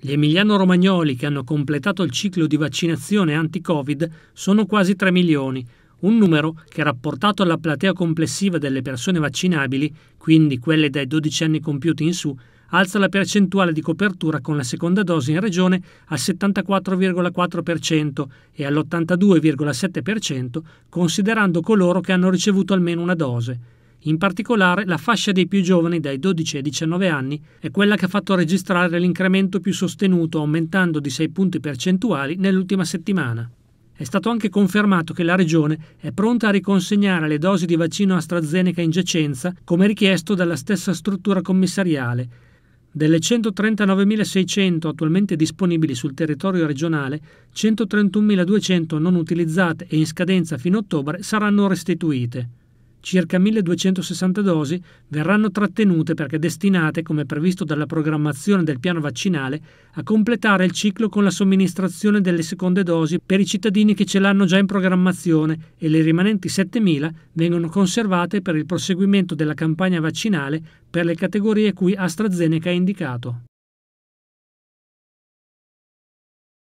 Gli emiliano-romagnoli che hanno completato il ciclo di vaccinazione anti-Covid sono quasi 3 milioni, un numero che rapportato alla platea complessiva delle persone vaccinabili, quindi quelle dai 12 anni compiuti in su, alza la percentuale di copertura con la seconda dose in regione al 74,4% e all'82,7% considerando coloro che hanno ricevuto almeno una dose. In particolare la fascia dei più giovani dai 12 ai 19 anni è quella che ha fatto registrare l'incremento più sostenuto aumentando di 6 punti percentuali nell'ultima settimana. È stato anche confermato che la Regione è pronta a riconsegnare le dosi di vaccino AstraZeneca in giacenza come richiesto dalla stessa struttura commissariale. Delle 139.600 attualmente disponibili sul territorio regionale, 131.200 non utilizzate e in scadenza fino a ottobre saranno restituite circa 1260 dosi verranno trattenute perché destinate, come previsto dalla programmazione del piano vaccinale, a completare il ciclo con la somministrazione delle seconde dosi per i cittadini che ce l'hanno già in programmazione e le rimanenti 7000 vengono conservate per il proseguimento della campagna vaccinale per le categorie cui AstraZeneca ha indicato.